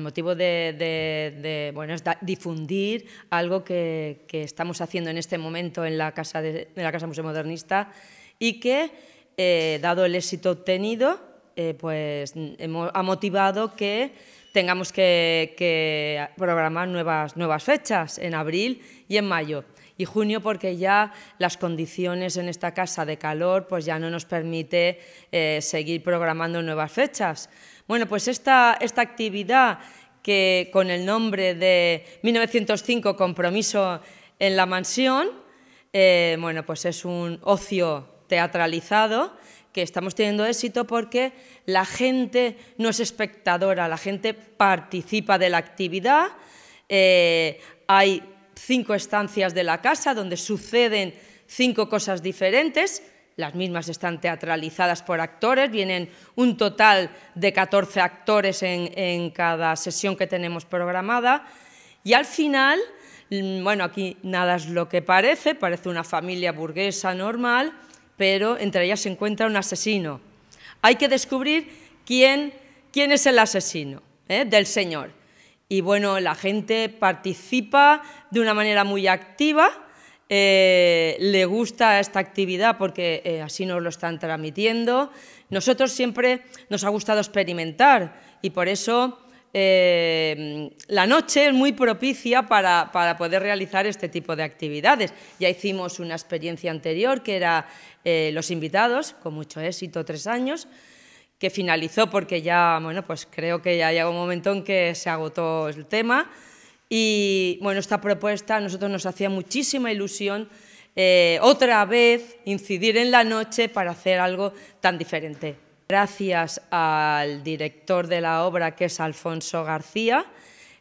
El motivo de, bueno, es difundir algo que, estamos haciendo en este momento en la Casa, de, la casa Museo Modernista y que, eh, dado el éxito obtenido, eh, pues ha motivado que tengamos que, programar nuevas, nuevas fechas en abril y en mayo y junio porque ya las condiciones en esta casa de calor pues ya no nos permite eh, seguir programando nuevas fechas. Bueno, pues esta, esta actividad que con el nombre de 1905 Compromiso en la Mansión, eh, bueno, pues es un ocio teatralizado que estamos teniendo éxito porque la gente no es espectadora, la gente participa de la actividad, eh, hay cinco estancias de la casa donde suceden cinco cosas diferentes. Las mismas están teatralizadas por actores, vienen un total de 14 actores en, cada sesión que tenemos programada. Y al final, mm, bueno, aquí nada es lo que parece, parece una familia burguesa normal, pero entre ellas se encuentra un asesino. Hay que descubrir quién, es el asesino ¿eh? del señor y bueno, la gente participa de una manera muy activa, eh, le gusta esta actividad porque eh, así nos lo están transmitiendo. Nosotros siempre nos ha gustado experimentar y por eso eh, la noche es muy propicia para, para, poder realizar este tipo de actividades. Ya hicimos una experiencia anterior que era los invitados, con mucho éxito, tres años que finalizó porque ya, bueno, pues creo que ya llegó un momento en que se agotó el tema. Y bueno, esta propuesta a nosotros nos hacía muchísima ilusión eh, otra vez incidir en la noche para hacer algo tan diferente. Gracias al director de la obra, que es Alfonso García,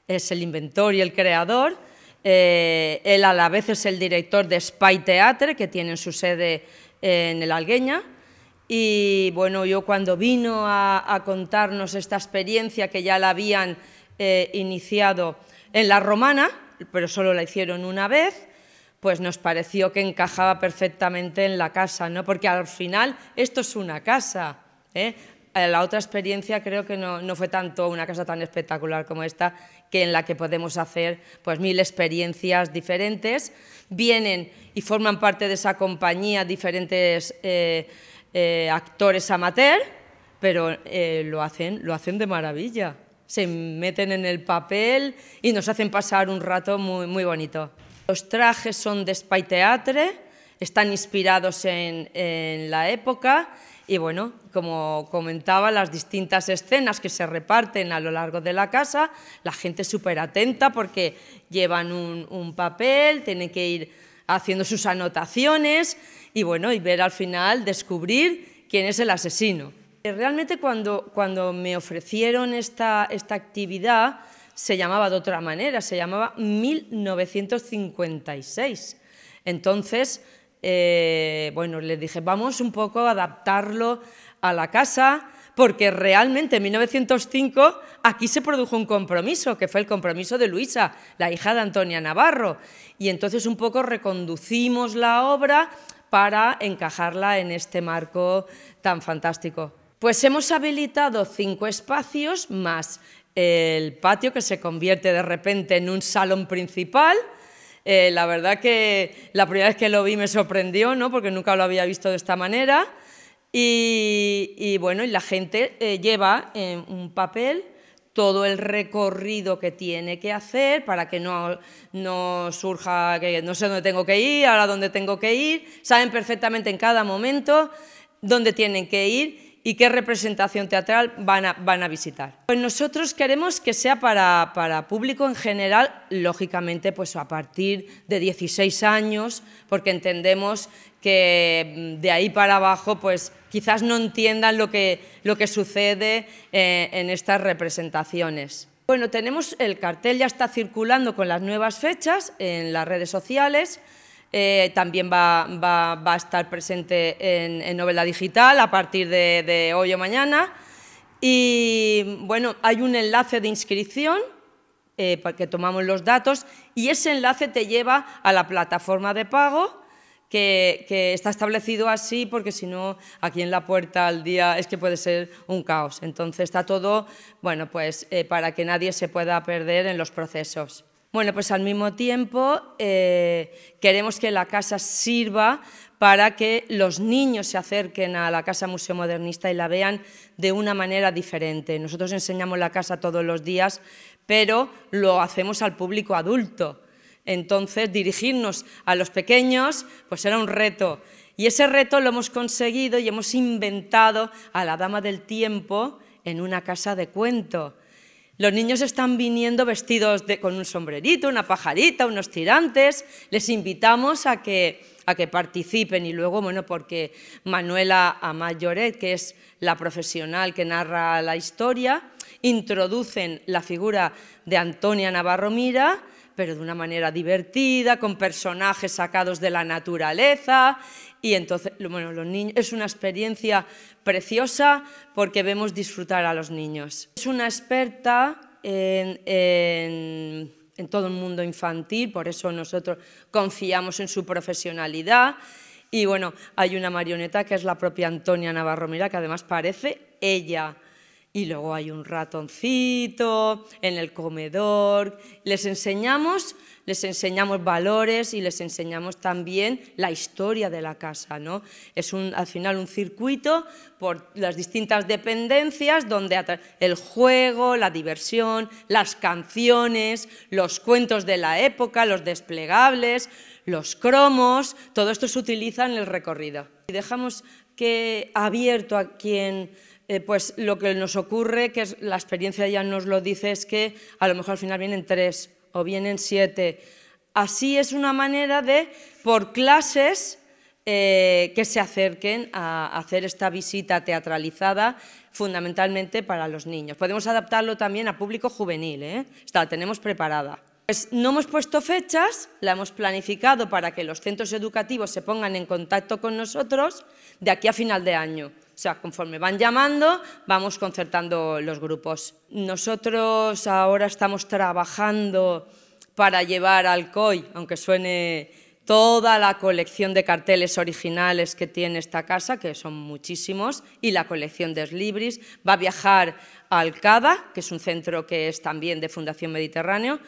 es el inventor y el creador. Eh, él a la vez es el director de Spy Theatre, que tiene su sede en el Algueña. Y bueno, yo cuando vino a, contarnos esta experiencia que ya la habían eh, iniciado en la romana, pero solo la hicieron una vez, pues nos pareció que encajaba perfectamente en la casa, ¿no? Porque al final esto es una casa. ¿eh? eh la otra experiencia creo que no, fue tanto una casa tan espectacular como esta, que en la que podemos hacer pues mil experiencias diferentes. Vienen y forman parte de esa compañía diferentes eh, eh, actores amateur, pero eh, lo, hacen, lo hacen de maravilla. Se meten en el papel y nos hacen pasar un rato muy, muy bonito. Los trajes son de Spy Teatre, están inspirados en, la época y bueno, como comentaba, las distintas escenas que se reparten a lo largo de la casa, la gente súper atenta porque llevan un, un papel, tienen que ir haciendo sus anotaciones y bueno, y ver al final, descubrir quién es el asesino. Eh, realmente cuando, cuando me ofrecieron esta, actividad se llamaba de otra manera, se llamaba 1956. Entonces, eh, bueno, les dije, vamos un poco a adaptarlo a la casa porque realmente en 1905 aquí se produjo un compromiso, que fue el compromiso de Luisa, la hija de Antonia Navarro, y entonces un poco reconducimos la obra para encajarla en este marco tan fantástico. Pues hemos habilitado cinco espacios más el patio que se convierte de repente en un salón principal. Eh, la verdad que la primera vez que lo vi me sorprendió, ¿no? porque nunca lo había visto de esta manera. Y, bueno, y la gente eh, lleva en eh, un papel todo el recorrido que tiene que hacer para que no, no surja que no sé dónde tengo que ir, ahora dónde tengo que ir, saben perfectamente en cada momento dónde tienen que ir y qué representación teatral van a, van a visitar. Pues nosotros queremos que sea para, para público en general, lógicamente pues a partir de 16 años, porque entendemos que mm, de ahí para abajo pues quizás no entiendan lo que, sucede eh, en estas representaciones. Bueno, tenemos el cartel, ya está circulando con las nuevas fechas en las redes sociales, eh, también va, a estar presente en, Novela Digital a partir de, hoy o mañana. Y bueno, hay un enlace de inscripción eh, para que tomamos los datos y ese enlace te lleva a la plataforma de pago que, está establecido así porque si no, aquí en la puerta al día es que puede ser un caos. Entonces está todo, bueno, pues eh, para que nadie se pueda perder en los procesos. Bueno, pues al mismo tiempo eh, queremos que la casa sirva para que los niños se acerquen a la Casa Museo Modernista y la vean de una manera diferente. Nosotros enseñamos la casa todos los días, pero lo hacemos al público adulto. Entonces, dirigirnos a los pequeños, pues era un reto. Y ese reto lo hemos conseguido y hemos inventado a la Dama del Tiempo en una casa de cuento. Los niños están viniendo vestidos con un sombrerito, una pajarita, unos tirantes. Les invitamos a que, a que participen y luego, bueno, porque Manuela Amayoret, que es la profesional que narra la historia, introducen la figura de Antonia Navarro Mira, pero de una manera divertida, con personajes sacados de la naturaleza. Y entonces, bueno, los niños, es una experiencia preciosa porque vemos disfrutar a los niños. Es una experta en, en todo el mundo infantil, por eso nosotros confiamos en su profesionalidad. Y bueno, hay una marioneta que es la propia Antonia Navarro Mira, que además parece ella y luego hay un ratoncito en el comedor. Les enseñamos, les enseñamos valores y les enseñamos también la historia de la casa, ¿no? Es un, al final un circuito por las distintas dependencias donde el juego, la diversión, las canciones, los cuentos de la época, los desplegables, los cromos, todo esto se utiliza en el recorrido. Y dejamos que abierto a quien eh, pues lo que nos ocurre, que la experiencia ya nos lo dice, es que a lo mejor al final vienen tres o vienen siete. Así es una manera de, por clases, eh, que se acerquen a hacer esta visita teatralizada fundamentalmente para los niños. Podemos adaptarlo también a público juvenil, ¿eh? Está, la tenemos preparada. Pues no hemos puesto fechas, la hemos planificado para que los centros educativos se pongan en contacto con nosotros de aquí a final de año. O sea, conforme van llamando, vamos concertando los grupos. Nosotros ahora estamos trabajando para llevar al COI, aunque suene toda la colección de carteles originales que tiene esta casa, que son muchísimos, y la colección de libris. Va a viajar a Cada, que es un centro que es también de Fundación Mediterráneo,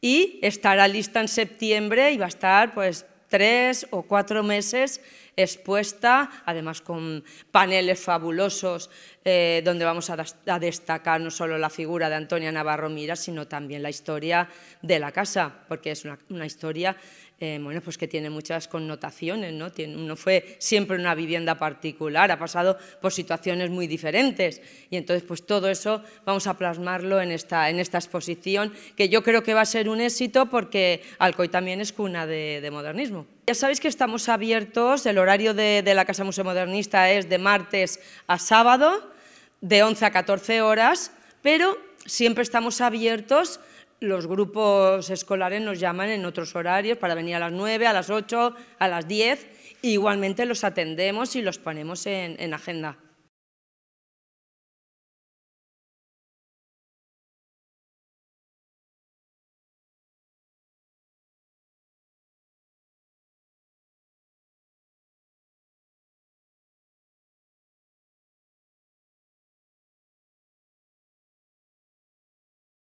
y estará lista en septiembre y va a estar pues, tres o cuatro meses expuesta, además con paneles fabulosos eh, donde vamos a, destacar no solo la figura de Antonia Navarro Mira, sino también la historia de la casa, porque es una, una historia eh, bueno, pues que tiene muchas connotaciones, ¿no? fue siempre una vivienda particular, ha pasado por situaciones muy diferentes y entonces pues todo eso vamos a plasmarlo en esta, en esta exposición que yo creo que va a ser un éxito porque Alcoy también es cuna de, modernismo. Ya sabéis que estamos abiertos, el horario de, de la Casa Museo Modernista es de martes a sábado, de 11 a 14 horas, pero siempre estamos abiertos los grupos escolares nos llaman en otros horarios para venir a las 9, a las 8, a las 10. igualmente los atendemos y los ponemos en agenda.